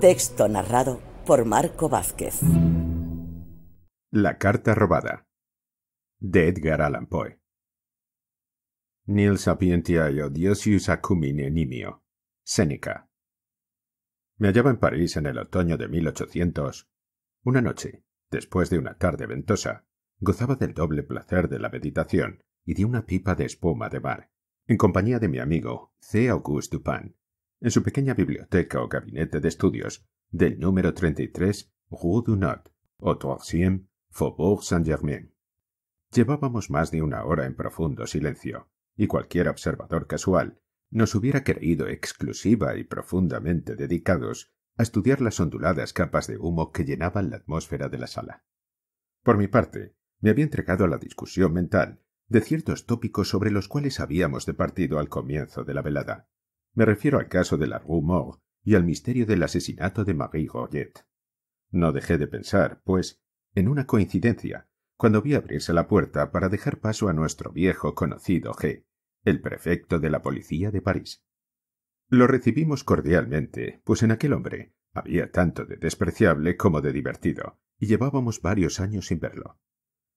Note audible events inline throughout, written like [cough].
Texto narrado por Marco Vázquez. La carta robada de Edgar Allan Poe. Nil sapientiae Odiosius acumin e Nimio Me hallaba en París en el otoño de 1800. Una noche, después de una tarde ventosa, gozaba del doble placer de la meditación y de una pipa de espuma de bar, en compañía de mi amigo C. Auguste Dupin, en su pequeña biblioteca o gabinete de estudios del número 33 Rue du Nord, au troisième Faubourg Saint-Germain. Llevábamos más de una hora en profundo silencio, y cualquier observador casual nos hubiera creído exclusiva y profundamente dedicados a estudiar las onduladas capas de humo que llenaban la atmósfera de la sala. Por mi parte, me había entregado a la discusión mental de ciertos tópicos sobre los cuales habíamos departido al comienzo de la velada. Me refiero al caso de la Rue Morgue y al misterio del asesinato de Marie Roget. No dejé de pensar, pues, en una coincidencia, cuando vi abrirse la puerta para dejar paso a nuestro viejo conocido G, el prefecto de la policía de París. Lo recibimos cordialmente, pues en aquel hombre había tanto de despreciable como de divertido, y llevábamos varios años sin verlo.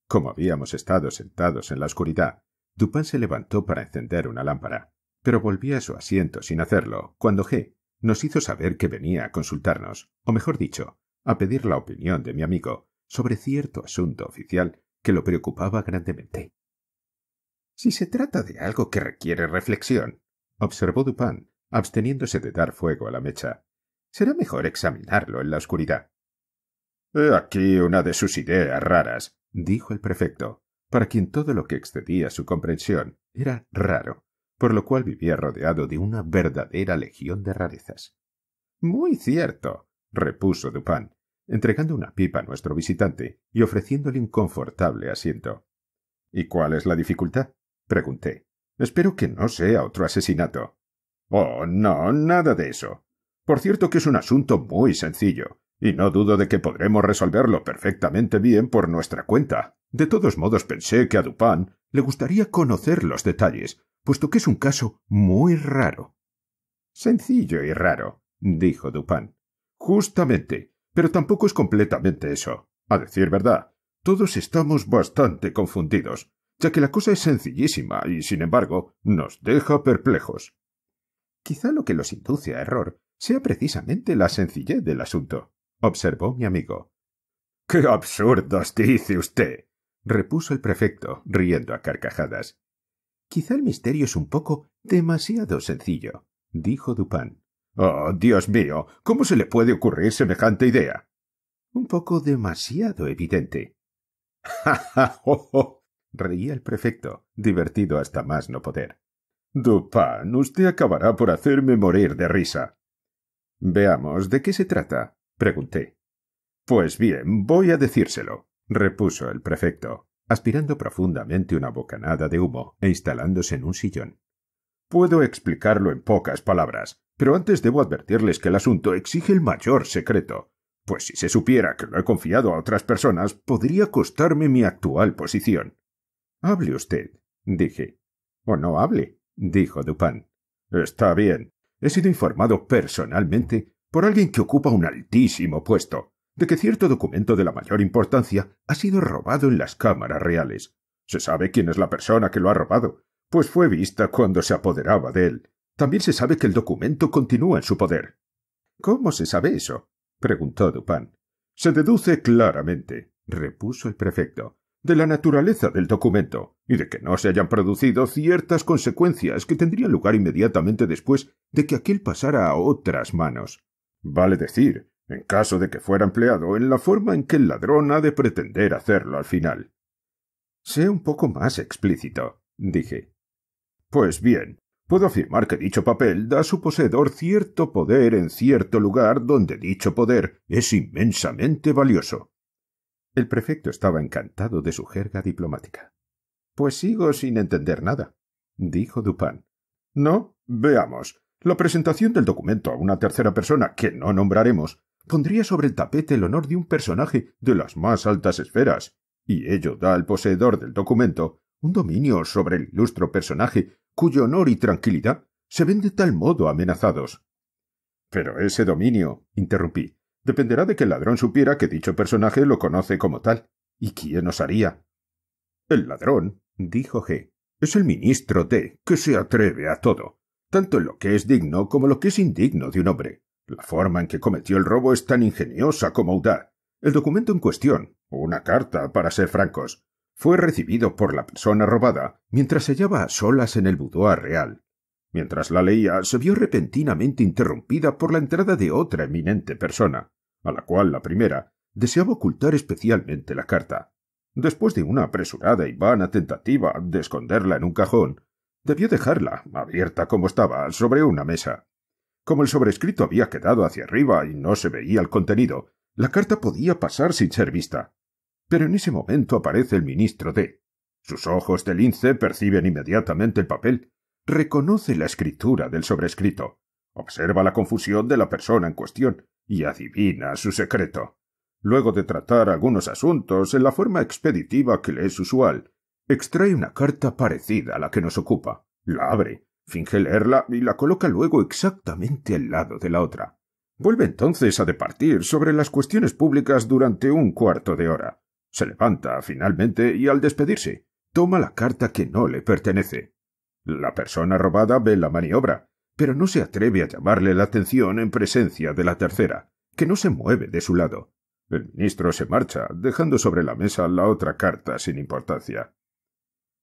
Como habíamos estado sentados en la oscuridad, Dupin se levantó para encender una lámpara pero volvía a su asiento sin hacerlo cuando G nos hizo saber que venía a consultarnos, o mejor dicho, a pedir la opinión de mi amigo sobre cierto asunto oficial que lo preocupaba grandemente. Si se trata de algo que requiere reflexión, observó Dupin, absteniéndose de dar fuego a la mecha, será mejor examinarlo en la oscuridad. He aquí una de sus ideas raras, dijo el prefecto, para quien todo lo que excedía su comprensión era raro, por lo cual vivía rodeado de una verdadera legión de rarezas. Muy cierto, repuso Dupin, entregando una pipa a nuestro visitante y ofreciéndole un confortable asiento. ¿Y cuál es la dificultad? pregunté. Espero que no sea otro asesinato. Oh, no, nada de eso. Por cierto que es un asunto muy sencillo, y no dudo de que podremos resolverlo perfectamente bien por nuestra cuenta. De todos modos pensé que a Dupin le gustaría conocer los detalles, puesto que es un caso muy raro. Sencillo y raro, dijo Dupin. Justamente, pero tampoco es completamente eso. A decir verdad, todos estamos bastante confundidos, ya que la cosa es sencillísima y, sin embargo, nos deja perplejos. Quizá lo que los induce a error sea precisamente la sencillez del asunto, observó mi amigo. ¡Qué absurdos dice usted! repuso el prefecto, riendo a carcajadas. Quizá el misterio es un poco demasiado sencillo, dijo Dupin. Oh, Dios mío, ¿cómo se le puede ocurrir semejante idea? Un poco demasiado evidente. [laughs] Ja, ja, reía el prefecto, divertido hasta más no poder. Dupin, usted acabará por hacerme morir de risa. Veamos, ¿de qué se trata? pregunté. Pues bien, voy a decírselo, repuso el prefecto aspirando profundamente una bocanada de humo e instalándose en un sillón. Puedo explicarlo en pocas palabras, pero antes debo advertirles que el asunto exige el mayor secreto, pues si se supiera que lo he confiado a otras personas, podría costarme mi actual posición. Hable usted, dije. O no hable, dijo Dupin. Está bien. He sido informado personalmente por alguien que ocupa un altísimo puesto, de que cierto documento de la mayor importancia ha sido robado en las cámaras reales. Se sabe quién es la persona que lo ha robado, pues fue vista cuando se apoderaba de él. También se sabe que el documento continúa en su poder. ¿Cómo se sabe eso? preguntó Dupin. Se deduce claramente, repuso el prefecto, de la naturaleza del documento y de que no se hayan producido ciertas consecuencias que tendrían lugar inmediatamente después de que aquel pasara a otras manos. Vale decir, en caso de que fuera empleado en la forma en que el ladrón ha de pretender hacerlo al final. Sé un poco más explícito, dije. Pues bien, puedo afirmar que dicho papel da a su poseedor cierto poder en cierto lugar donde dicho poder es inmensamente valioso. El prefecto estaba encantado de su jerga diplomática. Pues sigo sin entender nada, dijo Dupin. No, veamos. La presentación del documento a una tercera persona que no nombraremos pondría sobre el tapete el honor de un personaje de las más altas esferas, y ello da al poseedor del documento un dominio sobre el ilustro personaje cuyo honor y tranquilidad se ven de tal modo amenazados. Pero ese dominio, interrumpí, dependerá de que el ladrón supiera que dicho personaje lo conoce como tal. ¿Y quién os haría? El ladrón, dijo G, es el ministro T, que se atreve a todo, tanto lo que es digno como lo que es indigno de un hombre. La forma en que cometió el robo es tan ingeniosa como audaz. El documento en cuestión, una carta, para ser francos, fue recibido por la persona robada mientras se hallaba a solas en el boudoir real. Mientras la leía, se vio repentinamente interrumpida por la entrada de otra eminente persona, a la cual la primera deseaba ocultar especialmente la carta. Después de una apresurada y vana tentativa de esconderla en un cajón, debió dejarla, abierta como estaba, sobre una mesa. Como el sobrescrito había quedado hacia arriba y no se veía el contenido, la carta podía pasar sin ser vista. Pero en ese momento aparece el ministro D. Sus ojos de lince perciben inmediatamente el papel, reconoce la escritura del sobrescrito, observa la confusión de la persona en cuestión y adivina su secreto. Luego de tratar algunos asuntos en la forma expeditiva que le es usual, extrae una carta parecida a la que nos ocupa, la abre finge leerla y la coloca luego exactamente al lado de la otra. Vuelve entonces a departir sobre las cuestiones públicas durante un cuarto de hora. Se levanta finalmente y al despedirse, toma la carta que no le pertenece. La persona robada ve la maniobra, pero no se atreve a llamarle la atención en presencia de la tercera, que no se mueve de su lado. El ministro se marcha, dejando sobre la mesa la otra carta sin importancia.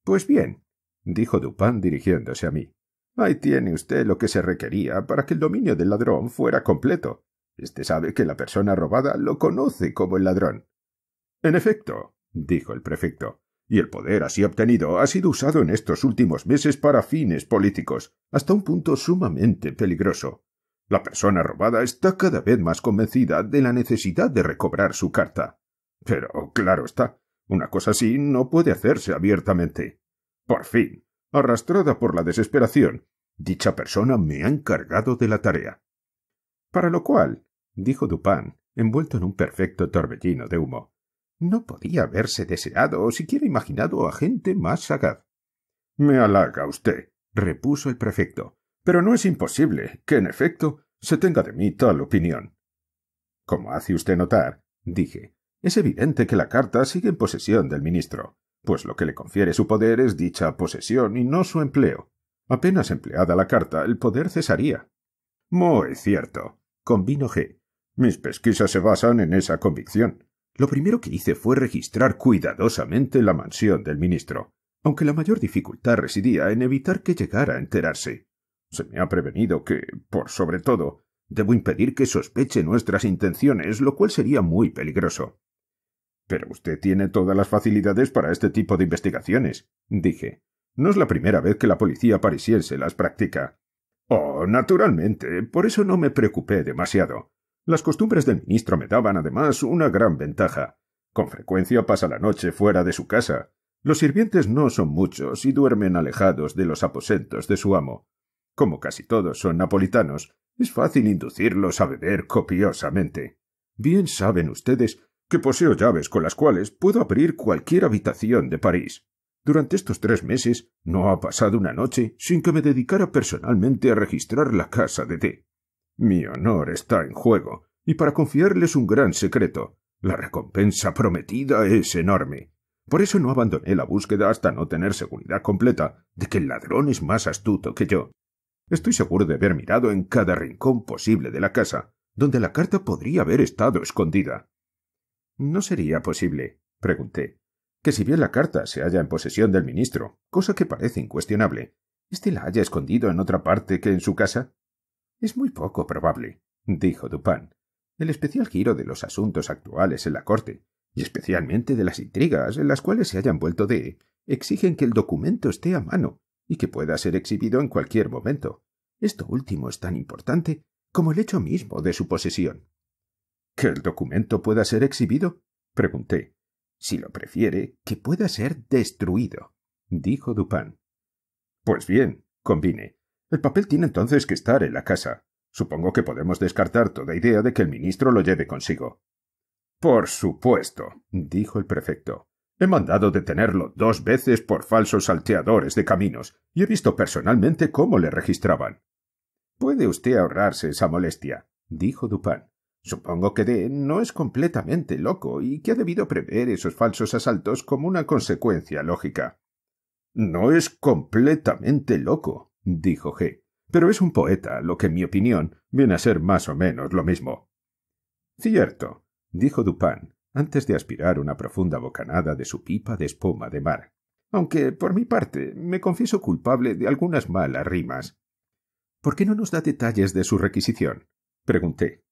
Pues bien, dijo Dupin dirigiéndose a mí. Ahí tiene usted lo que se requería para que el dominio del ladrón fuera completo. Este sabe que la persona robada lo conoce como el ladrón. En efecto, dijo el prefecto, y el poder así obtenido ha sido usado en estos últimos meses para fines políticos, hasta un punto sumamente peligroso. La persona robada está cada vez más convencida de la necesidad de recobrar su carta. Pero, claro está, una cosa así no puede hacerse abiertamente. Por fin, Arrastrada por la desesperación, dicha persona me ha encargado de la tarea. Para lo cual, dijo Dupin, envuelto en un perfecto torbellino de humo, no podía haberse deseado o siquiera imaginado a gente más sagaz. Me halaga usted, repuso el prefecto, pero no es imposible que, en efecto, se tenga de mí tal opinión. Como hace usted notar, dije, es evidente que la carta sigue en posesión del ministro pues lo que le confiere su poder es dicha posesión y no su empleo. Apenas empleada la carta, el poder cesaría. Muy cierto, convino G. Mis pesquisas se basan en esa convicción. Lo primero que hice fue registrar cuidadosamente la mansión del ministro, aunque la mayor dificultad residía en evitar que llegara a enterarse. Se me ha prevenido que, por sobre todo, debo impedir que sospeche nuestras intenciones, lo cual sería muy peligroso. Pero usted tiene todas las facilidades para este tipo de investigaciones, dije. No es la primera vez que la policía parisiense las practica. Oh, naturalmente. Por eso no me preocupé demasiado. Las costumbres del ministro me daban, además, una gran ventaja. Con frecuencia pasa la noche fuera de su casa. Los sirvientes no son muchos y duermen alejados de los aposentos de su amo. Como casi todos son napolitanos, es fácil inducirlos a beber copiosamente. Bien saben ustedes que poseo llaves con las cuales puedo abrir cualquier habitación de París. Durante estos tres meses no ha pasado una noche sin que me dedicara personalmente a registrar la casa de D. Mi honor está en juego, y para confiarles un gran secreto, la recompensa prometida es enorme. Por eso no abandoné la búsqueda hasta no tener seguridad completa de que el ladrón es más astuto que yo. Estoy seguro de haber mirado en cada rincón posible de la casa, donde la carta podría haber estado escondida. ¿No sería posible, pregunté, que si bien la carta se halla en posesión del ministro, cosa que parece incuestionable, éste la haya escondido en otra parte que en su casa? Es muy poco probable, dijo Dupin. El especial giro de los asuntos actuales en la corte, y especialmente de las intrigas en las cuales se hayan vuelto de, exigen que el documento esté a mano y que pueda ser exhibido en cualquier momento. Esto último es tan importante como el hecho mismo de su posesión. ¿Que el documento pueda ser exhibido? pregunté. Si lo prefiere, que pueda ser destruido, dijo Dupin. Pues bien, combine. El papel tiene entonces que estar en la casa. Supongo que podemos descartar toda idea de que el ministro lo lleve consigo. Por supuesto, dijo el prefecto. He mandado detenerlo dos veces por falsos salteadores de caminos, y he visto personalmente cómo le registraban. Puede usted ahorrarse esa molestia, dijo Dupin. Supongo que D no es completamente loco y que ha debido prever esos falsos asaltos como una consecuencia lógica. No es completamente loco, dijo G. Pero es un poeta, lo que en mi opinión viene a ser más o menos lo mismo. Cierto, dijo Dupin, antes de aspirar una profunda bocanada de su pipa de espuma de mar. Aunque, por mi parte, me confieso culpable de algunas malas rimas. ¿Por qué no nos da detalles de su requisición? pregunté.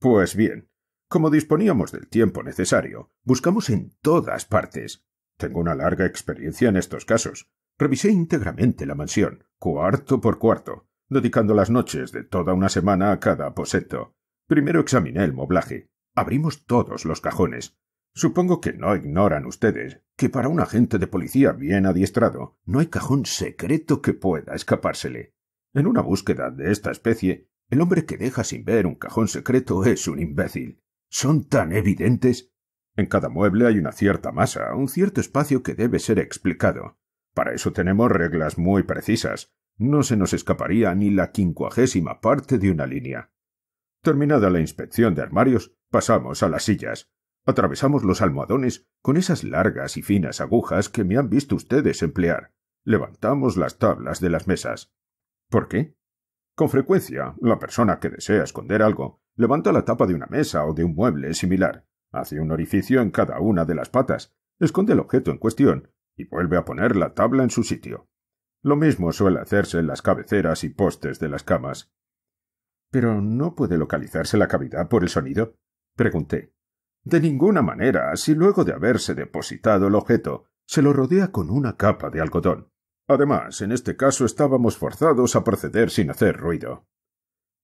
Pues bien, como disponíamos del tiempo necesario, buscamos en todas partes. Tengo una larga experiencia en estos casos. Revisé íntegramente la mansión, cuarto por cuarto, dedicando las noches de toda una semana a cada aposento. Primero examiné el moblaje. Abrimos todos los cajones. Supongo que no ignoran ustedes que para un agente de policía bien adiestrado no hay cajón secreto que pueda escapársele. En una búsqueda de esta especie el hombre que deja sin ver un cajón secreto es un imbécil. Son tan evidentes. En cada mueble hay una cierta masa, un cierto espacio que debe ser explicado. Para eso tenemos reglas muy precisas. No se nos escaparía ni la quincuagésima parte de una línea. Terminada la inspección de armarios, pasamos a las sillas. Atravesamos los almohadones con esas largas y finas agujas que me han visto ustedes emplear. Levantamos las tablas de las mesas. ¿Por qué? Con frecuencia, la persona que desea esconder algo levanta la tapa de una mesa o de un mueble similar, hace un orificio en cada una de las patas, esconde el objeto en cuestión y vuelve a poner la tabla en su sitio. Lo mismo suele hacerse en las cabeceras y postes de las camas. ¿Pero no puede localizarse la cavidad por el sonido? pregunté. De ninguna manera, si luego de haberse depositado el objeto, se lo rodea con una capa de algodón. Además, en este caso estábamos forzados a proceder sin hacer ruido.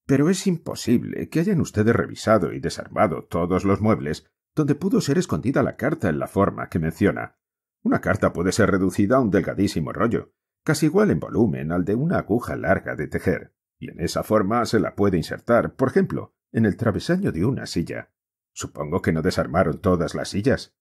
Pero es imposible que hayan ustedes revisado y desarmado todos los muebles donde pudo ser escondida la carta en la forma que menciona. Una carta puede ser reducida a un delgadísimo rollo, casi igual en volumen al de una aguja larga de tejer, y en esa forma se la puede insertar, por ejemplo, en el travesaño de una silla. Supongo que no desarmaron todas las sillas.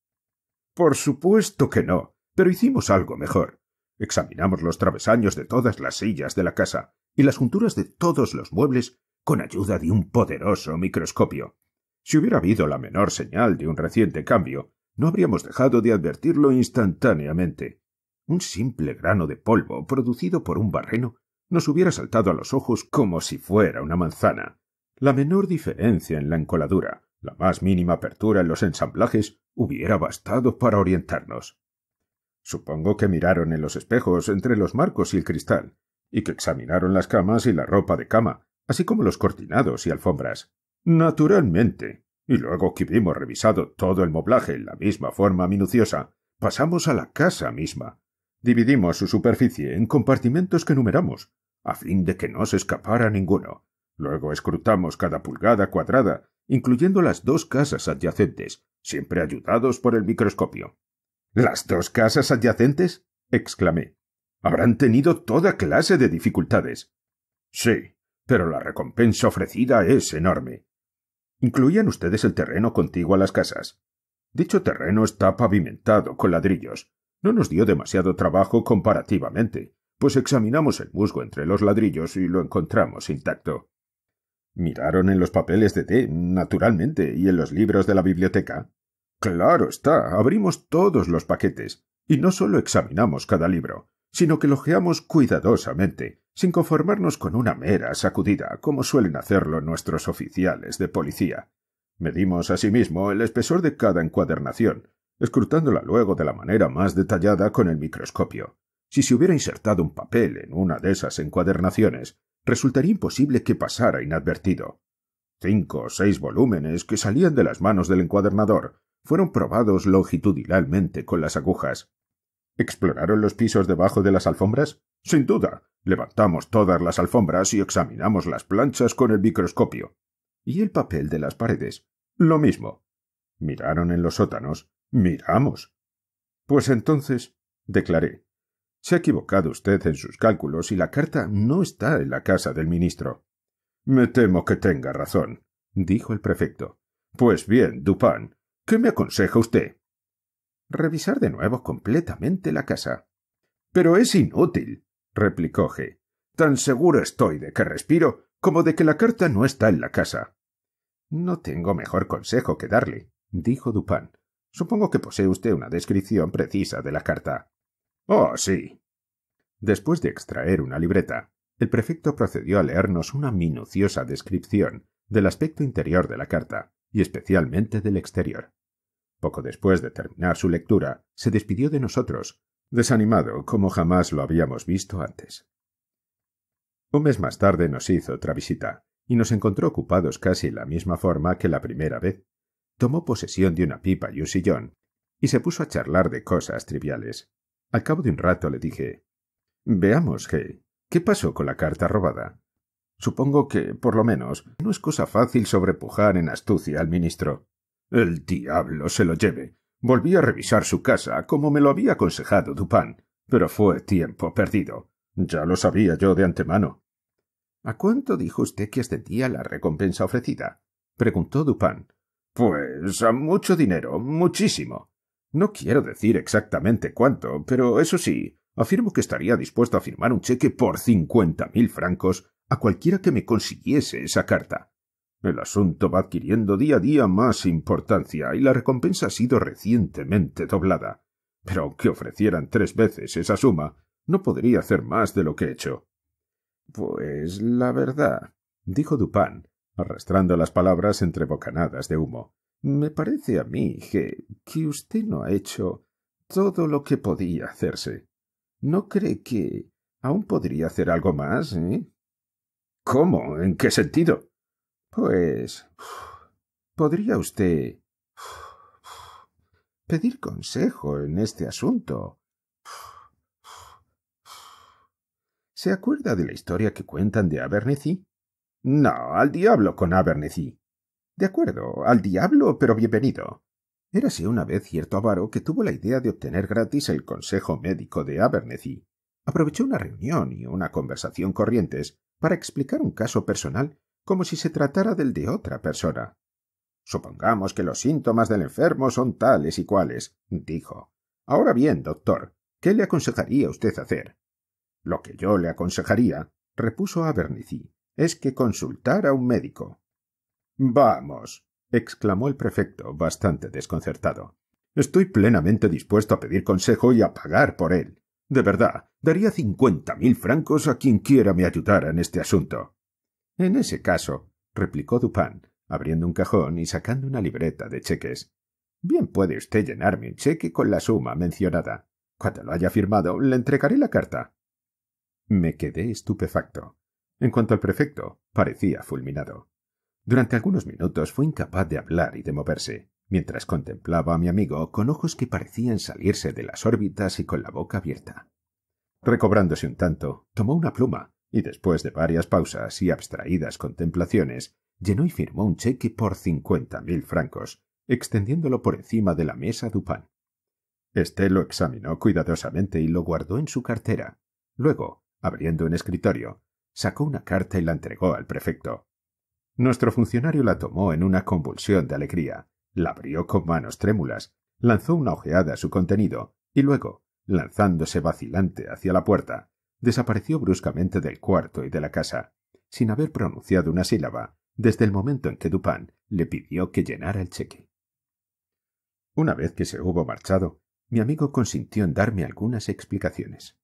Por supuesto que no, pero hicimos algo mejor. Examinamos los travesaños de todas las sillas de la casa y las junturas de todos los muebles con ayuda de un poderoso microscopio. Si hubiera habido la menor señal de un reciente cambio, no habríamos dejado de advertirlo instantáneamente. Un simple grano de polvo producido por un barreno nos hubiera saltado a los ojos como si fuera una manzana. La menor diferencia en la encoladura, la más mínima apertura en los ensamblajes, hubiera bastado para orientarnos. Supongo que miraron en los espejos, entre los marcos y el cristal, y que examinaron las camas y la ropa de cama, así como los cortinados y alfombras. Naturalmente. Y luego que vimos revisado todo el moblaje en la misma forma minuciosa, pasamos a la casa misma. Dividimos su superficie en compartimentos que numeramos, a fin de que no se escapara ninguno. Luego escrutamos cada pulgada cuadrada, incluyendo las dos casas adyacentes, siempre ayudados por el microscopio. ¿Las dos casas adyacentes? exclamé. Habrán tenido toda clase de dificultades. Sí, pero la recompensa ofrecida es enorme. ¿Incluían ustedes el terreno contiguo a las casas? Dicho terreno está pavimentado con ladrillos. No nos dio demasiado trabajo comparativamente, pues examinamos el musgo entre los ladrillos y lo encontramos intacto. ¿Miraron en los papeles de té, naturalmente, y en los libros de la biblioteca? Claro está, abrimos todos los paquetes, y no solo examinamos cada libro, sino que lojeamos cuidadosamente, sin conformarnos con una mera sacudida, como suelen hacerlo nuestros oficiales de policía. Medimos asimismo el espesor de cada encuadernación, escrutándola luego de la manera más detallada con el microscopio. Si se hubiera insertado un papel en una de esas encuadernaciones, resultaría imposible que pasara inadvertido. Cinco o seis volúmenes que salían de las manos del encuadernador fueron probados longitudinalmente con las agujas. ¿Exploraron los pisos debajo de las alfombras? Sin duda. Levantamos todas las alfombras y examinamos las planchas con el microscopio. ¿Y el papel de las paredes? Lo mismo. Miraron en los sótanos. Miramos. Pues entonces, declaré, se ha equivocado usted en sus cálculos y la carta no está en la casa del ministro. Me temo que tenga razón, dijo el prefecto. Pues bien, Dupin, ¿Qué me aconseja usted? Revisar de nuevo completamente la casa. Pero es inútil, replicó G. Tan seguro estoy de que respiro como de que la carta no está en la casa. No tengo mejor consejo que darle, dijo Dupin. Supongo que posee usted una descripción precisa de la carta. Oh, sí. Después de extraer una libreta, el prefecto procedió a leernos una minuciosa descripción del aspecto interior de la carta, y especialmente del exterior poco después de terminar su lectura, se despidió de nosotros, desanimado como jamás lo habíamos visto antes. Un mes más tarde nos hizo otra visita, y nos encontró ocupados casi de la misma forma que la primera vez. Tomó posesión de una pipa y un sillón, y se puso a charlar de cosas triviales. Al cabo de un rato le dije Veamos, Hey, ¿qué pasó con la carta robada? Supongo que, por lo menos, no es cosa fácil sobrepujar en astucia al ministro. El diablo se lo lleve. Volví a revisar su casa, como me lo había aconsejado Dupin, pero fue tiempo perdido. Ya lo sabía yo de antemano. ¿A cuánto dijo usted que ascendía la recompensa ofrecida? preguntó Dupin. Pues a mucho dinero, muchísimo. No quiero decir exactamente cuánto, pero eso sí, afirmo que estaría dispuesto a firmar un cheque por cincuenta mil francos a cualquiera que me consiguiese esa carta. El asunto va adquiriendo día a día más importancia y la recompensa ha sido recientemente doblada. Pero aunque ofrecieran tres veces esa suma, no podría hacer más de lo que he hecho. Pues la verdad, dijo Dupin, arrastrando las palabras entre bocanadas de humo, me parece a mí, que que usted no ha hecho todo lo que podía hacerse. ¿No cree que aún podría hacer algo más, eh? ¿Cómo? ¿En qué sentido? Pues. ¿Podría usted pedir consejo en este asunto? ¿Se acuerda de la historia que cuentan de Abernethy? No, al diablo con Abernethy. De acuerdo, al diablo, pero bienvenido. Érase una vez cierto avaro que tuvo la idea de obtener gratis el consejo médico de Abernethy. Aprovechó una reunión y una conversación corrientes para explicar un caso personal como si se tratara del de otra persona. Supongamos que los síntomas del enfermo son tales y cuales, dijo. Ahora bien, doctor, ¿qué le aconsejaría usted hacer? Lo que yo le aconsejaría, repuso Abernethy, es que consultara a un médico. Vamos, exclamó el prefecto, bastante desconcertado. Estoy plenamente dispuesto a pedir consejo y a pagar por él. De verdad, daría cincuenta mil francos a quien quiera me ayudara en este asunto. En ese caso, replicó Dupin, abriendo un cajón y sacando una libreta de cheques. Bien puede usted llenarme un cheque con la suma mencionada. Cuando lo haya firmado, le entregaré la carta. Me quedé estupefacto. En cuanto al prefecto, parecía fulminado. Durante algunos minutos fue incapaz de hablar y de moverse, mientras contemplaba a mi amigo con ojos que parecían salirse de las órbitas y con la boca abierta. Recobrándose un tanto, tomó una pluma y después de varias pausas y abstraídas contemplaciones, llenó y firmó un cheque por cincuenta mil francos, extendiéndolo por encima de la mesa Dupin. Este lo examinó cuidadosamente y lo guardó en su cartera. Luego, abriendo un escritorio, sacó una carta y la entregó al prefecto. Nuestro funcionario la tomó en una convulsión de alegría, la abrió con manos trémulas, lanzó una ojeada a su contenido y luego, lanzándose vacilante hacia la puerta, desapareció bruscamente del cuarto y de la casa, sin haber pronunciado una sílaba desde el momento en que Dupin le pidió que llenara el cheque. Una vez que se hubo marchado, mi amigo consintió en darme algunas explicaciones.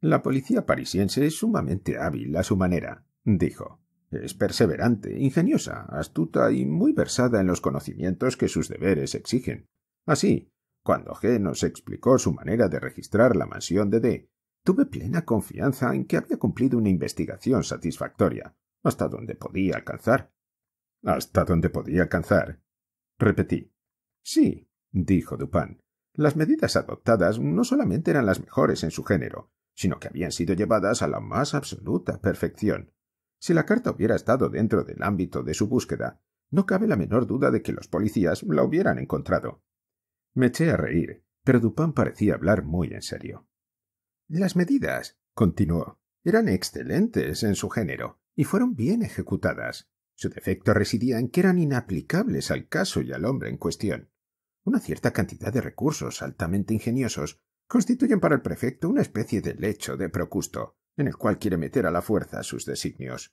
La policía parisiense es sumamente hábil a su manera, dijo. Es perseverante, ingeniosa, astuta y muy versada en los conocimientos que sus deberes exigen. Así, cuando G nos explicó su manera de registrar la mansión de D, Tuve plena confianza en que había cumplido una investigación satisfactoria, hasta donde podía alcanzar. Hasta donde podía alcanzar. Repetí. Sí, dijo Dupin. Las medidas adoptadas no solamente eran las mejores en su género, sino que habían sido llevadas a la más absoluta perfección. Si la carta hubiera estado dentro del ámbito de su búsqueda, no cabe la menor duda de que los policías la hubieran encontrado. Me eché a reír, pero Dupin parecía hablar muy en serio. Las medidas, continuó, eran excelentes en su género y fueron bien ejecutadas. Su defecto residía en que eran inaplicables al caso y al hombre en cuestión. Una cierta cantidad de recursos altamente ingeniosos constituyen para el prefecto una especie de lecho de procusto, en el cual quiere meter a la fuerza sus designios.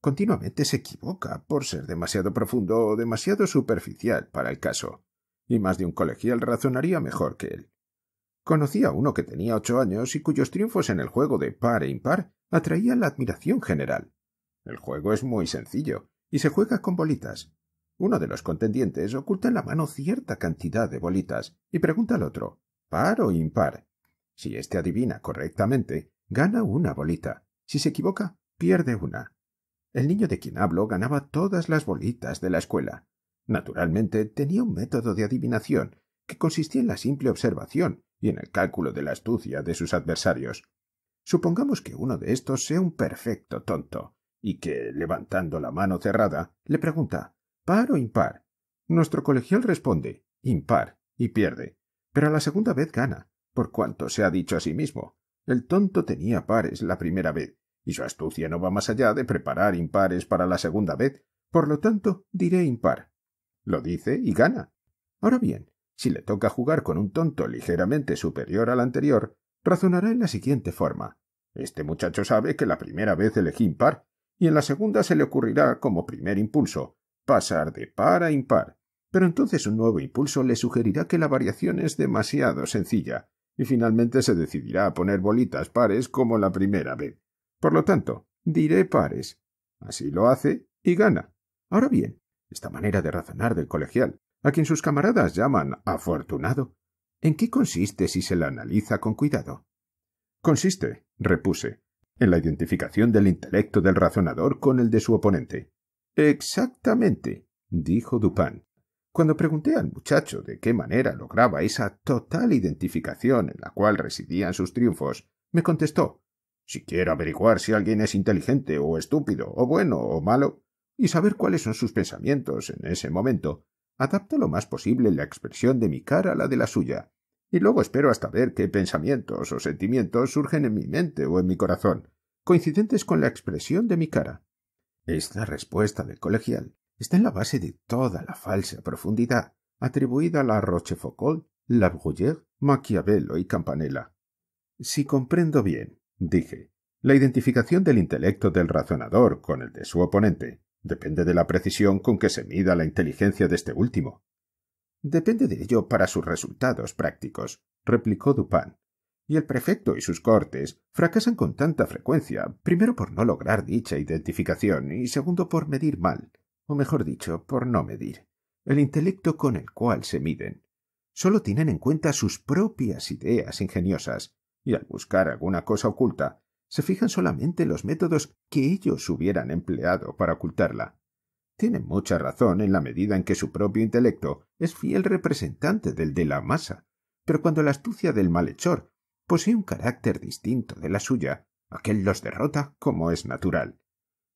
Continuamente se equivoca por ser demasiado profundo o demasiado superficial para el caso, y más de un colegial razonaría mejor que él. Conocí a uno que tenía ocho años y cuyos triunfos en el juego de par e impar atraían la admiración general. El juego es muy sencillo y se juega con bolitas. Uno de los contendientes oculta en la mano cierta cantidad de bolitas y pregunta al otro ¿par o impar? Si éste adivina correctamente, gana una bolita. Si se equivoca, pierde una. El niño de quien hablo ganaba todas las bolitas de la escuela. Naturalmente tenía un método de adivinación que consistía en la simple observación y en el cálculo de la astucia de sus adversarios. Supongamos que uno de estos sea un perfecto tonto, y que, levantando la mano cerrada, le pregunta ¿par o impar? Nuestro colegial responde impar, y pierde, pero a la segunda vez gana, por cuanto se ha dicho a sí mismo. El tonto tenía pares la primera vez, y su astucia no va más allá de preparar impares para la segunda vez, por lo tanto diré impar. Lo dice y gana. Ahora bien, si le toca jugar con un tonto ligeramente superior al anterior, razonará en la siguiente forma. Este muchacho sabe que la primera vez elegí impar, y en la segunda se le ocurrirá como primer impulso pasar de par a impar. Pero entonces un nuevo impulso le sugerirá que la variación es demasiado sencilla, y finalmente se decidirá a poner bolitas pares como la primera vez. Por lo tanto, diré pares. Así lo hace y gana. Ahora bien, esta manera de razonar del colegial a quien sus camaradas llaman afortunado, ¿en qué consiste si se la analiza con cuidado? Consiste, repuse, en la identificación del intelecto del razonador con el de su oponente. Exactamente, dijo Dupin. Cuando pregunté al muchacho de qué manera lograba esa total identificación en la cual residían sus triunfos, me contestó Si quiero averiguar si alguien es inteligente o estúpido, o bueno o malo, y saber cuáles son sus pensamientos en ese momento, Adapto lo más posible la expresión de mi cara a la de la suya, y luego espero hasta ver qué pensamientos o sentimientos surgen en mi mente o en mi corazón, coincidentes con la expresión de mi cara. Esta respuesta del colegial está en la base de toda la falsa profundidad atribuida a la Rochefoucauld, La Bruyère, Maquiavelo y Campanella. Si comprendo bien, dije, la identificación del intelecto del razonador con el de su oponente Depende de la precisión con que se mida la inteligencia de este último. Depende de ello para sus resultados prácticos, replicó Dupin. Y el prefecto y sus cortes fracasan con tanta frecuencia, primero por no lograr dicha identificación y segundo por medir mal, o mejor dicho, por no medir, el intelecto con el cual se miden. Solo tienen en cuenta sus propias ideas ingeniosas, y al buscar alguna cosa oculta, se fijan solamente en los métodos que ellos hubieran empleado para ocultarla. Tienen mucha razón en la medida en que su propio intelecto es fiel representante del de la masa, pero cuando la astucia del malhechor posee un carácter distinto de la suya, aquel los derrota como es natural.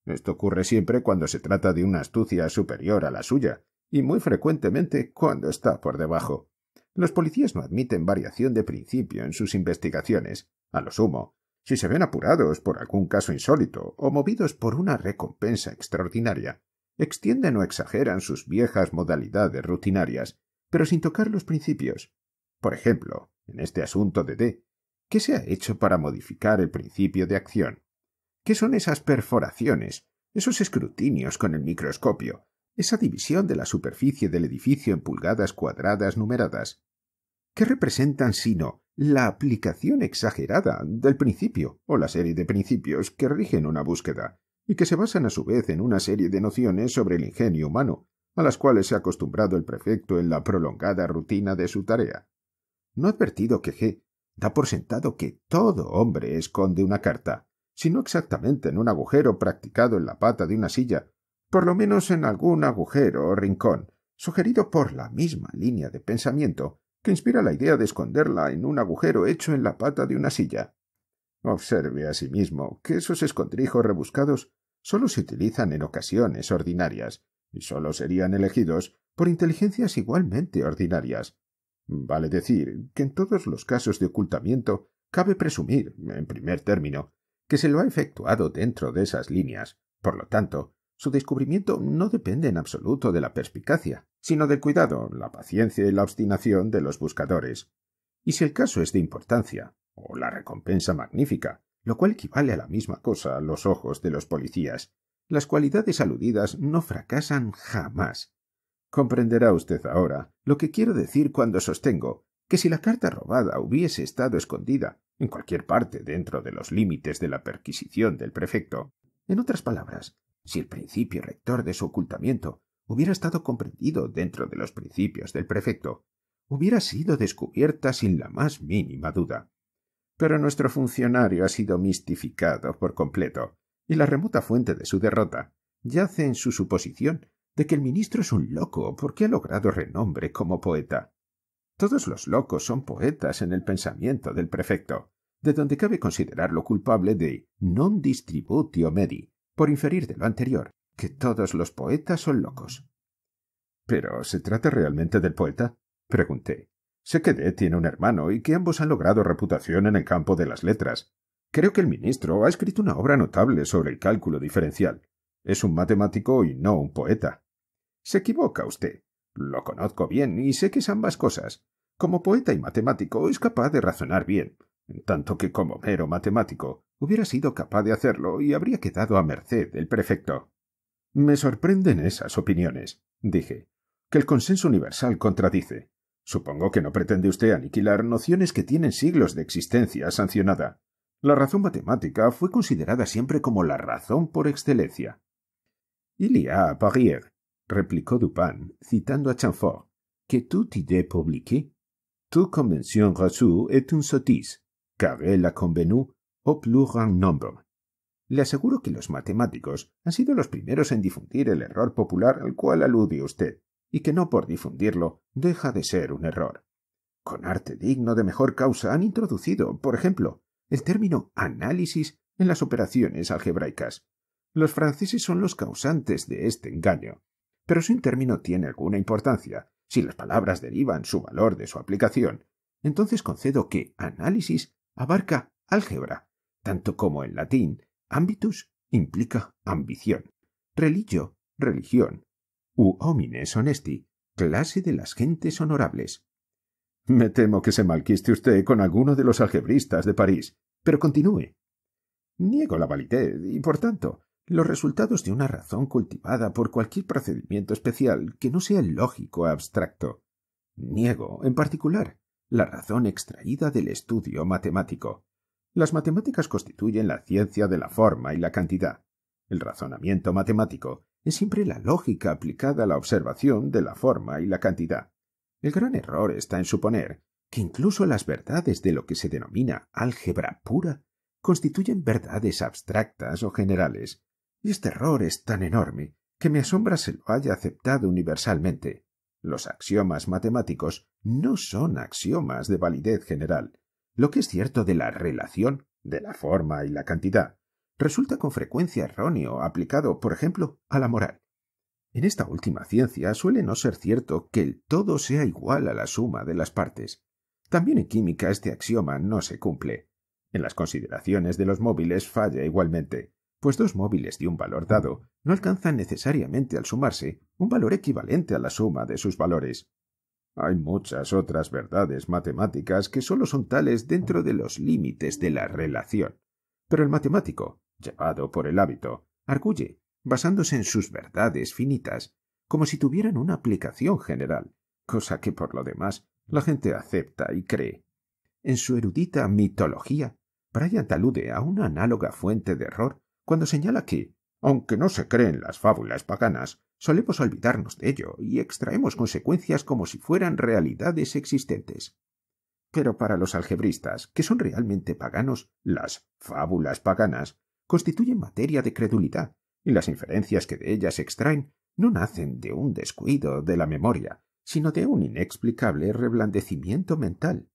Esto ocurre siempre cuando se trata de una astucia superior a la suya, y muy frecuentemente cuando está por debajo. Los policías no admiten variación de principio en sus investigaciones. A lo sumo, si se ven apurados por algún caso insólito o movidos por una recompensa extraordinaria, extienden o exageran sus viejas modalidades rutinarias, pero sin tocar los principios. Por ejemplo, en este asunto de D, ¿qué se ha hecho para modificar el principio de acción? ¿Qué son esas perforaciones, esos escrutinios con el microscopio, esa división de la superficie del edificio en pulgadas cuadradas numeradas, que representan sino la aplicación exagerada del principio o la serie de principios que rigen una búsqueda, y que se basan a su vez en una serie de nociones sobre el ingenio humano, a las cuales se ha acostumbrado el prefecto en la prolongada rutina de su tarea. No advertido que G da por sentado que todo hombre esconde una carta, sino exactamente en un agujero practicado en la pata de una silla, por lo menos en algún agujero o rincón, sugerido por la misma línea de pensamiento que inspira la idea de esconderla en un agujero hecho en la pata de una silla. Observe asimismo que esos escondrijos rebuscados solo se utilizan en ocasiones ordinarias y solo serían elegidos por inteligencias igualmente ordinarias. Vale decir que en todos los casos de ocultamiento cabe presumir, en primer término, que se lo ha efectuado dentro de esas líneas. Por lo tanto, su descubrimiento no depende en absoluto de la perspicacia, sino del cuidado, la paciencia y la obstinación de los buscadores. Y si el caso es de importancia, o la recompensa magnífica, lo cual equivale a la misma cosa a los ojos de los policías, las cualidades aludidas no fracasan jamás. Comprenderá usted ahora lo que quiero decir cuando sostengo que si la carta robada hubiese estado escondida en cualquier parte dentro de los límites de la perquisición del prefecto, en otras palabras, si el principio rector de su ocultamiento hubiera estado comprendido dentro de los principios del prefecto, hubiera sido descubierta sin la más mínima duda. Pero nuestro funcionario ha sido mistificado por completo, y la remota fuente de su derrota yace en su suposición de que el ministro es un loco porque ha logrado renombre como poeta. Todos los locos son poetas en el pensamiento del prefecto, de donde cabe considerarlo culpable de non distributio medi, por inferir de lo anterior que todos los poetas son locos. ¿Pero se trata realmente del poeta? pregunté. Sé que D tiene un hermano y que ambos han logrado reputación en el campo de las letras. Creo que el ministro ha escrito una obra notable sobre el cálculo diferencial. Es un matemático y no un poeta. Se equivoca usted. Lo conozco bien y sé que es ambas cosas. Como poeta y matemático es capaz de razonar bien, en tanto que como mero matemático Hubiera sido capaz de hacerlo y habría quedado a merced del prefecto. Me sorprenden esas opiniones, dije, que el consenso universal contradice. Supongo que no pretende usted aniquilar nociones que tienen siglos de existencia sancionada. La razón matemática fue considerada siempre como la razón por excelencia. Il y a parier, replicó Dupin, citando a Chanfort— que tout idée publique, tu convention reçue est un sotis, car elle convenu le aseguro que los matemáticos han sido los primeros en difundir el error popular al cual alude usted, y que no por difundirlo deja de ser un error. Con arte digno de mejor causa han introducido, por ejemplo, el término análisis en las operaciones algebraicas. Los franceses son los causantes de este engaño, pero si un término tiene alguna importancia, si las palabras derivan su valor de su aplicación, entonces concedo que análisis abarca álgebra, tanto como en latín, ambitus implica ambición, religio, religión, u homines honesti, clase de las gentes honorables. Me temo que se malquiste usted con alguno de los algebristas de París, pero continúe. Niego la validez y, por tanto, los resultados de una razón cultivada por cualquier procedimiento especial que no sea lógico abstracto. Niego, en particular, la razón extraída del estudio matemático. Las matemáticas constituyen la ciencia de la forma y la cantidad. El razonamiento matemático es siempre la lógica aplicada a la observación de la forma y la cantidad. El gran error está en suponer que incluso las verdades de lo que se denomina álgebra pura constituyen verdades abstractas o generales, y este error es tan enorme que me asombra se lo haya aceptado universalmente. Los axiomas matemáticos no son axiomas de validez general, lo que es cierto de la relación, de la forma y la cantidad, resulta con frecuencia erróneo aplicado, por ejemplo, a la moral. En esta última ciencia suele no ser cierto que el todo sea igual a la suma de las partes. También en química este axioma no se cumple. En las consideraciones de los móviles falla igualmente, pues dos móviles de un valor dado no alcanzan necesariamente al sumarse un valor equivalente a la suma de sus valores. Hay muchas otras verdades matemáticas que solo son tales dentro de los límites de la relación. Pero el matemático, llevado por el hábito, arguye, basándose en sus verdades finitas, como si tuvieran una aplicación general, cosa que por lo demás la gente acepta y cree. En su erudita mitología, Bryant alude a una análoga fuente de error cuando señala que, aunque no se creen las fábulas paganas, Solemos olvidarnos de ello y extraemos consecuencias como si fueran realidades existentes. Pero para los algebristas, que son realmente paganos, las fábulas paganas constituyen materia de credulidad, y las inferencias que de ellas extraen no nacen de un descuido de la memoria, sino de un inexplicable reblandecimiento mental.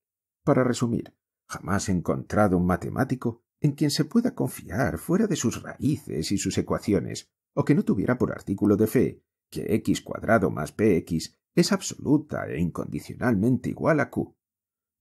Para resumir, jamás he encontrado un matemático en quien se pueda confiar fuera de sus raíces y sus ecuaciones, o que no tuviera por artículo de fe que x cuadrado más px es absoluta e incondicionalmente igual a q.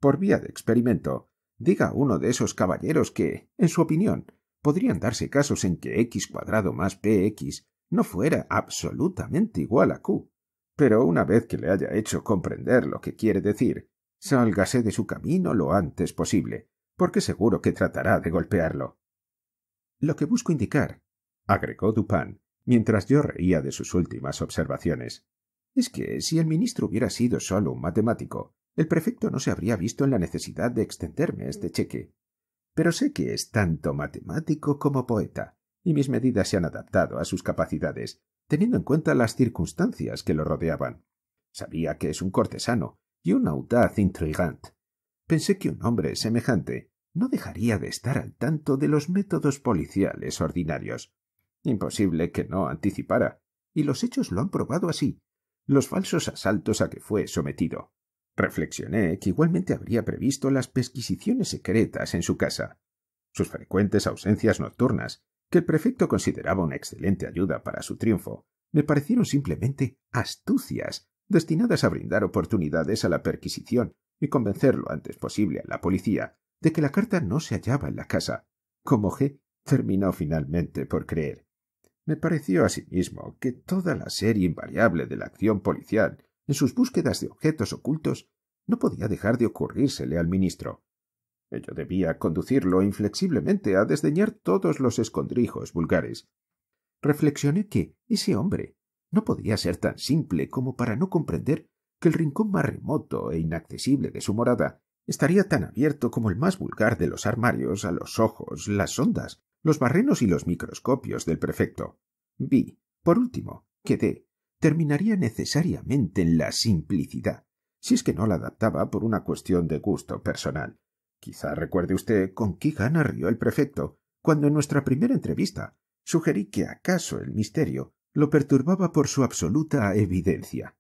Por vía de experimento, diga a uno de esos caballeros que, en su opinión, podrían darse casos en que x cuadrado más px no fuera absolutamente igual a q. Pero una vez que le haya hecho comprender lo que quiere decir, sálgase de su camino lo antes posible, porque seguro que tratará de golpearlo. Lo que busco indicar, agregó Dupin, mientras yo reía de sus últimas observaciones. Es que si el ministro hubiera sido solo un matemático, el prefecto no se habría visto en la necesidad de extenderme este mm. cheque. Pero sé que es tanto matemático como poeta, y mis medidas se han adaptado a sus capacidades, teniendo en cuenta las circunstancias que lo rodeaban. Sabía que es un cortesano y un audaz intrigante. Pensé que un hombre semejante no dejaría de estar al tanto de los métodos policiales ordinarios, Imposible que no anticipara. Y los hechos lo han probado así. Los falsos asaltos a que fue sometido. Reflexioné que igualmente habría previsto las pesquisiciones secretas en su casa, sus frecuentes ausencias nocturnas, que el prefecto consideraba una excelente ayuda para su triunfo, me parecieron simplemente astucias destinadas a brindar oportunidades a la perquisición y convencer lo antes posible a la policía de que la carta no se hallaba en la casa, como G terminó finalmente por creer. Me pareció asimismo que toda la serie invariable de la acción policial en sus búsquedas de objetos ocultos no podía dejar de ocurrírsele al ministro. Ello debía conducirlo inflexiblemente a desdeñar todos los escondrijos vulgares. Reflexioné que ese hombre no podía ser tan simple como para no comprender que el rincón más remoto e inaccesible de su morada estaría tan abierto como el más vulgar de los armarios a los ojos, las ondas los barrenos y los microscopios del prefecto. Vi, por último, que D terminaría necesariamente en la simplicidad, si es que no la adaptaba por una cuestión de gusto personal. Quizá recuerde usted con qué gana rió el prefecto cuando en nuestra primera entrevista sugerí que acaso el misterio lo perturbaba por su absoluta evidencia.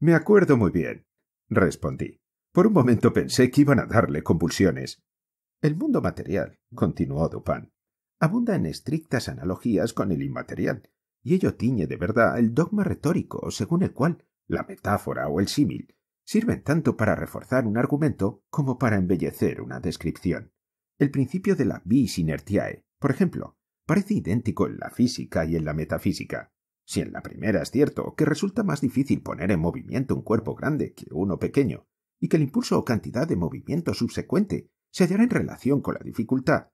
Me acuerdo muy bien, respondí. Por un momento pensé que iban a darle convulsiones. El mundo material, continuó Dupin, abunda en estrictas analogías con el inmaterial, y ello tiñe de verdad el dogma retórico según el cual la metáfora o el símil sirven tanto para reforzar un argumento como para embellecer una descripción. El principio de la vis inertiae, por ejemplo, parece idéntico en la física y en la metafísica. Si en la primera es cierto que resulta más difícil poner en movimiento un cuerpo grande que uno pequeño, y que el impulso o cantidad de movimiento subsecuente se hallará en relación con la dificultad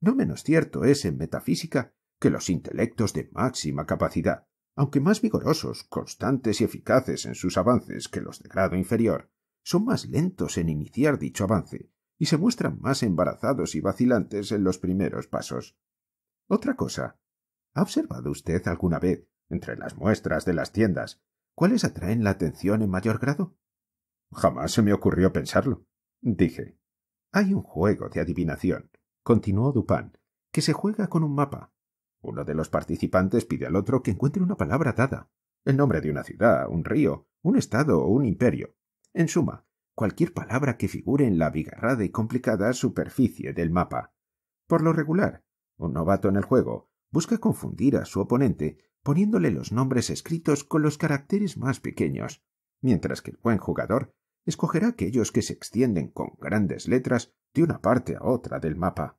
no menos cierto es en metafísica que los intelectos de máxima capacidad, aunque más vigorosos, constantes y eficaces en sus avances que los de grado inferior, son más lentos en iniciar dicho avance y se muestran más embarazados y vacilantes en los primeros pasos. Otra cosa, ¿ha observado usted alguna vez, entre las muestras de las tiendas, cuáles atraen la atención en mayor grado? Jamás se me ocurrió pensarlo, dije. Hay un juego de adivinación continuó Dupin, que se juega con un mapa. Uno de los participantes pide al otro que encuentre una palabra dada, el nombre de una ciudad, un río, un estado o un imperio. En suma, cualquier palabra que figure en la abigarrada y complicada superficie del mapa. Por lo regular, un novato en el juego busca confundir a su oponente poniéndole los nombres escritos con los caracteres más pequeños, mientras que el buen jugador escogerá aquellos que se extienden con grandes letras de una parte a otra del mapa.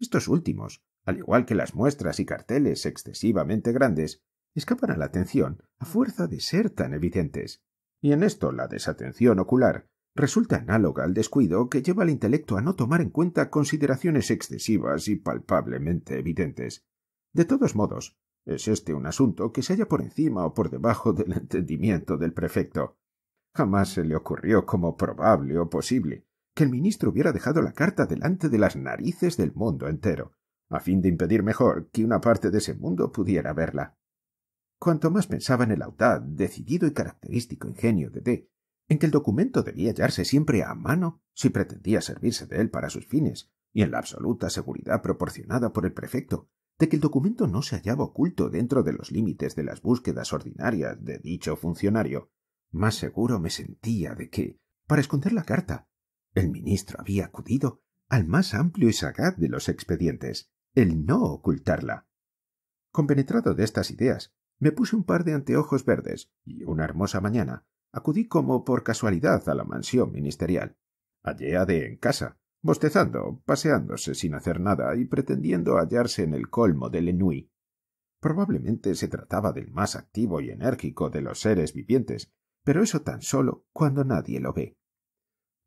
Estos últimos, al igual que las muestras y carteles excesivamente grandes, escapan a la atención a fuerza de ser tan evidentes, y en esto la desatención ocular resulta análoga al descuido que lleva al intelecto a no tomar en cuenta consideraciones excesivas y palpablemente evidentes. De todos modos, es este un asunto que se halla por encima o por debajo del entendimiento del prefecto. Jamás se le ocurrió como probable o posible que el ministro hubiera dejado la carta delante de las narices del mundo entero, a fin de impedir mejor que una parte de ese mundo pudiera verla. Cuanto más pensaba en el audaz, decidido y característico ingenio de D, en que el documento debía hallarse siempre a mano si pretendía servirse de él para sus fines, y en la absoluta seguridad proporcionada por el prefecto de que el documento no se hallaba oculto dentro de los límites de las búsquedas ordinarias de dicho funcionario, más seguro me sentía de que, para esconder la carta, el ministro había acudido al más amplio y sagaz de los expedientes, el no ocultarla. Compenetrado de estas ideas, me puse un par de anteojos verdes y una hermosa mañana acudí como por casualidad a la mansión ministerial. Hallé a D en casa, bostezando, paseándose sin hacer nada y pretendiendo hallarse en el colmo del ennui. Probablemente se trataba del más activo y enérgico de los seres vivientes, pero eso tan solo cuando nadie lo ve.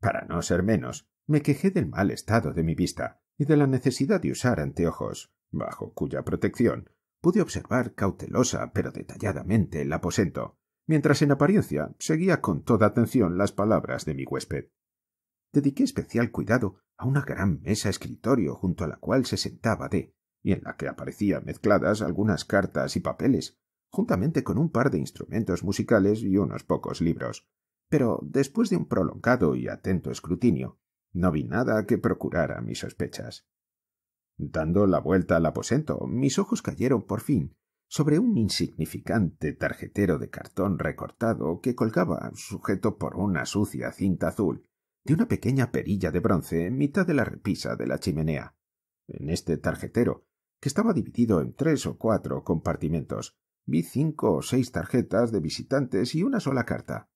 Para no ser menos, me quejé del mal estado de mi vista y de la necesidad de usar anteojos, bajo cuya protección pude observar cautelosa pero detalladamente el aposento, mientras en apariencia seguía con toda atención las palabras de mi huésped. Dediqué especial cuidado a una gran mesa escritorio junto a la cual se sentaba D, y en la que aparecían mezcladas algunas cartas y papeles, juntamente con un par de instrumentos musicales y unos pocos libros. Pero después de un prolongado y atento escrutinio, no vi nada que procurara mis sospechas. Dando la vuelta al aposento, mis ojos cayeron por fin sobre un insignificante tarjetero de cartón recortado que colgaba, sujeto por una sucia cinta azul, de una pequeña perilla de bronce en mitad de la repisa de la chimenea. En este tarjetero, que estaba dividido en tres o cuatro compartimentos, Vi cinco o seis tarjetas de visitantes y una sola carta.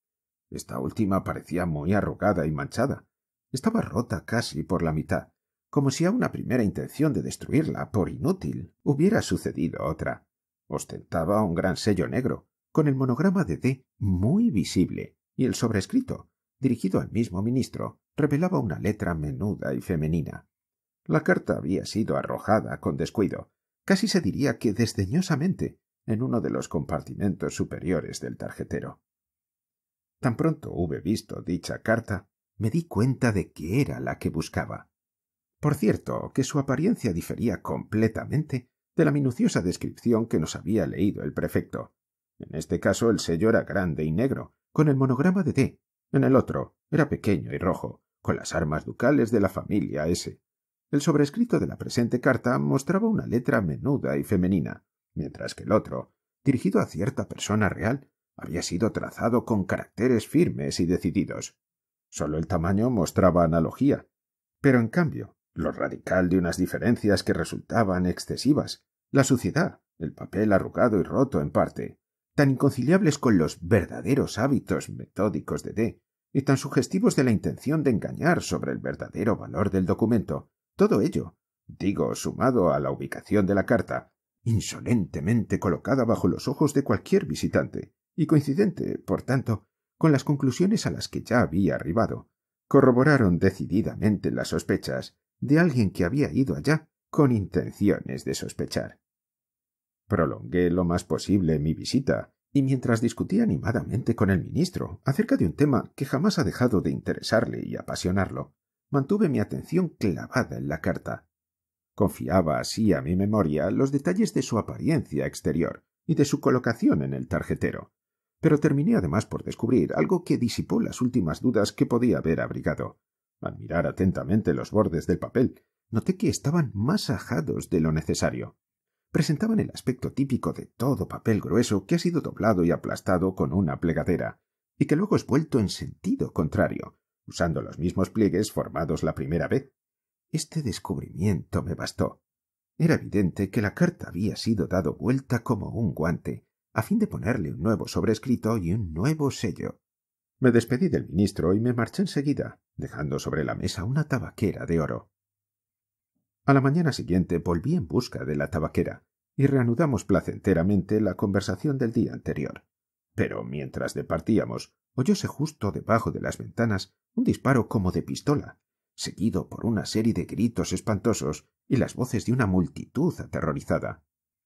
Esta última parecía muy arrugada y manchada. Estaba rota casi por la mitad, como si a una primera intención de destruirla, por inútil, hubiera sucedido otra. Ostentaba un gran sello negro, con el monograma de D muy visible, y el sobrescrito, dirigido al mismo ministro, revelaba una letra menuda y femenina. La carta había sido arrojada con descuido, casi se diría que desdeñosamente, en uno de los compartimentos superiores del tarjetero. Tan pronto hube visto dicha carta, me di cuenta de que era la que buscaba. Por cierto, que su apariencia difería completamente de la minuciosa descripción que nos había leído el prefecto. En este caso el sello era grande y negro, con el monograma de D. En el otro era pequeño y rojo, con las armas ducales de la familia S. El sobrescrito de la presente carta mostraba una letra menuda y femenina, mientras que el otro, dirigido a cierta persona real, había sido trazado con caracteres firmes y decididos. Sólo el tamaño mostraba analogía, pero en cambio, lo radical de unas diferencias que resultaban excesivas, la suciedad, el papel arrugado y roto en parte, tan inconciliables con los verdaderos hábitos metódicos de D y tan sugestivos de la intención de engañar sobre el verdadero valor del documento, todo ello, digo, sumado a la ubicación de la carta, insolentemente colocada bajo los ojos de cualquier visitante, y coincidente, por tanto, con las conclusiones a las que ya había arribado, corroboraron decididamente las sospechas de alguien que había ido allá con intenciones de sospechar. Prolongué lo más posible mi visita, y mientras discutí animadamente con el ministro acerca de un tema que jamás ha dejado de interesarle y apasionarlo, mantuve mi atención clavada en la carta, Confiaba así a mi memoria los detalles de su apariencia exterior y de su colocación en el tarjetero, pero terminé además por descubrir algo que disipó las últimas dudas que podía haber abrigado. Al mirar atentamente los bordes del papel, noté que estaban más ajados de lo necesario. Presentaban el aspecto típico de todo papel grueso que ha sido doblado y aplastado con una plegadera, y que luego es vuelto en sentido contrario, usando los mismos pliegues formados la primera vez este descubrimiento me bastó. Era evidente que la carta había sido dado vuelta como un guante, a fin de ponerle un nuevo sobrescrito y un nuevo sello. Me despedí del ministro y me marché enseguida, dejando sobre la mesa una tabaquera de oro. A la mañana siguiente volví en busca de la tabaquera y reanudamos placenteramente la conversación del día anterior. Pero mientras departíamos, oyóse justo debajo de las ventanas un disparo como de pistola, seguido por una serie de gritos espantosos y las voces de una multitud aterrorizada.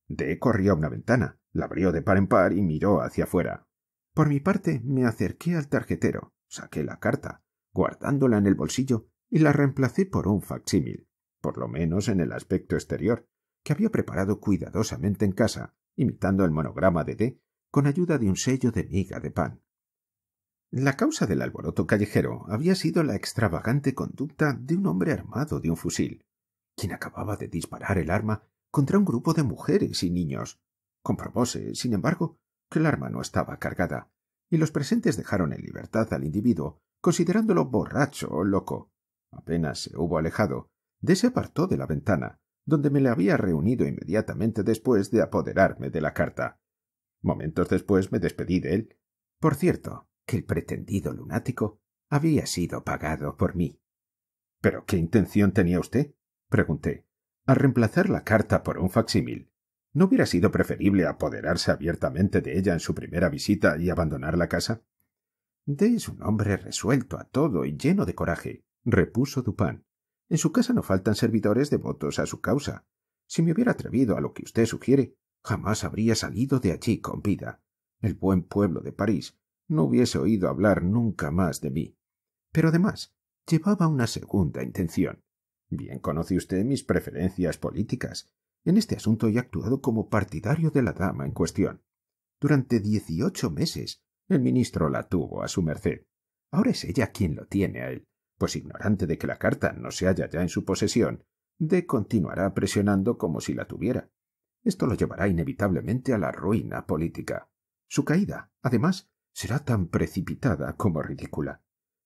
D corrió a una ventana, la abrió de par en par y miró hacia afuera. Por mi parte, me acerqué al tarjetero, saqué la carta, guardándola en el bolsillo y la reemplacé por un facsímil, por lo menos en el aspecto exterior, que había preparado cuidadosamente en casa, imitando el monograma de D con ayuda de un sello de miga de pan. La causa del alboroto callejero había sido la extravagante conducta de un hombre armado de un fusil, quien acababa de disparar el arma contra un grupo de mujeres y niños. Comprobóse, sin embargo, que el arma no estaba cargada, y los presentes dejaron en libertad al individuo, considerándolo borracho o loco. Apenas se hubo alejado, desapartó de la ventana, donde me le había reunido inmediatamente después de apoderarme de la carta. Momentos después me despedí de él. Por cierto, que el pretendido lunático había sido pagado por mí. ¿Pero qué intención tenía usted? pregunté. A reemplazar la carta por un facsímil, ¿no hubiera sido preferible apoderarse abiertamente de ella en su primera visita y abandonar la casa? es un hombre resuelto a todo y lleno de coraje, repuso Dupin. En su casa no faltan servidores devotos a su causa. Si me hubiera atrevido a lo que usted sugiere, jamás habría salido de allí con vida. El buen pueblo de París no hubiese oído hablar nunca más de mí. Pero además, llevaba una segunda intención. Bien conoce usted mis preferencias políticas. En este asunto he actuado como partidario de la dama en cuestión. Durante dieciocho meses el ministro la tuvo a su merced. Ahora es ella quien lo tiene a él, pues ignorante de que la carta no se halla ya en su posesión, de continuará presionando como si la tuviera. Esto lo llevará inevitablemente a la ruina política. Su caída, además, será tan precipitada como ridícula.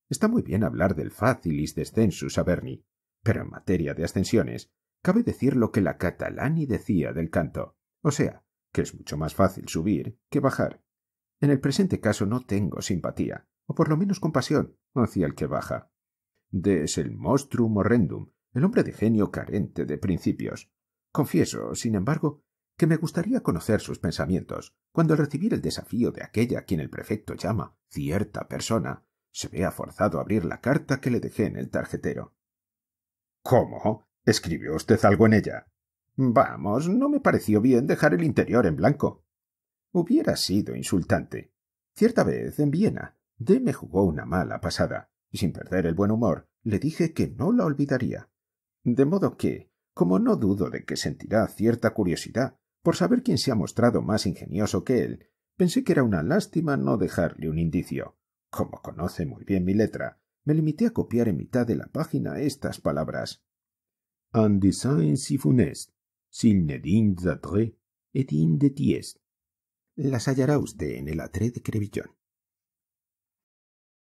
Está muy bien hablar del facilis descensus a Berni, pero en materia de ascensiones, cabe decir lo que la Catalani decía del canto, o sea, que es mucho más fácil subir que bajar. En el presente caso no tengo simpatía, o por lo menos compasión, hacia el que baja. De es el monstrum horrendum, el hombre de genio carente de principios. Confieso, sin embargo, que me gustaría conocer sus pensamientos cuando al recibir el desafío de aquella a quien el prefecto llama cierta persona se vea forzado a abrir la carta que le dejé en el tarjetero. ¿Cómo? ¿Escribió usted algo en ella? Vamos, no me pareció bien dejar el interior en blanco. Hubiera sido insultante. Cierta vez, en Viena, D me jugó una mala pasada, y sin perder el buen humor, le dije que no la olvidaría. De modo que, como no dudo de que sentirá cierta curiosidad por saber quién se ha mostrado más ingenioso que él, pensé que era una lástima no dejarle un indicio. Como conoce muy bien mi letra, me limité a copiar en mitad de la página estas palabras. Un si funeste, s'il ne digne et Las hallará usted en el atré de Crevillon.